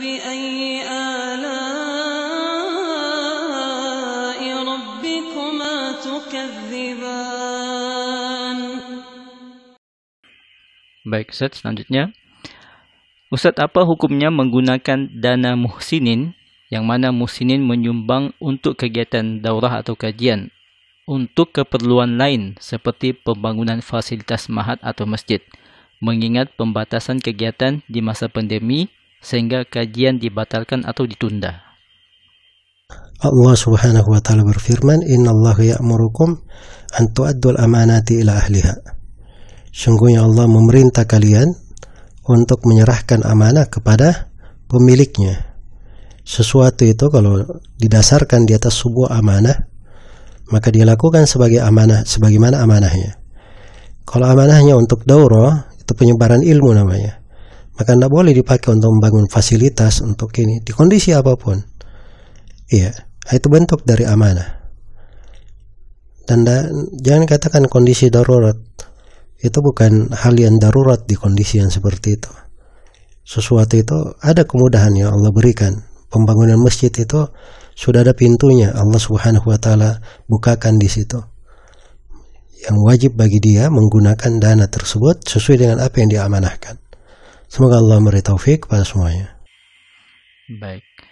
Baik, Ustaz, selanjutnya. Ustadz, apa hukumnya menggunakan dana muhsinin yang mana muhsinin menyumbang untuk kegiatan daurah atau kajian untuk keperluan lain seperti pembangunan fasilitas mahat atau masjid mengingat pembatasan kegiatan di masa pandemi sehingga kajian dibatalkan atau ditunda. Allah Subhanahu wa taala berfirman, "Innallaha ya'murukum an tu'addul amanati ila ahliha." Sungguhnya Allah memerintah kalian untuk menyerahkan amanah kepada pemiliknya. Sesuatu itu kalau didasarkan di atas sebuah amanah, maka dia lakukan sebagai amanah sebagaimana amanahnya. Kalau amanahnya untuk daurah, itu penyebaran ilmu namanya maka tidak boleh dipakai untuk membangun fasilitas untuk ini di kondisi apapun iya nah, itu bentuk dari amanah dan da, jangan katakan kondisi darurat itu bukan hal yang darurat di kondisi yang seperti itu sesuatu itu ada kemudahan yang Allah berikan pembangunan masjid itu sudah ada pintunya Allah subhanahu wa ta'ala bukakan di situ yang wajib bagi dia menggunakan dana tersebut sesuai dengan apa yang diamanahkan Semoga Allah memberi taufik pada semuanya. Baik.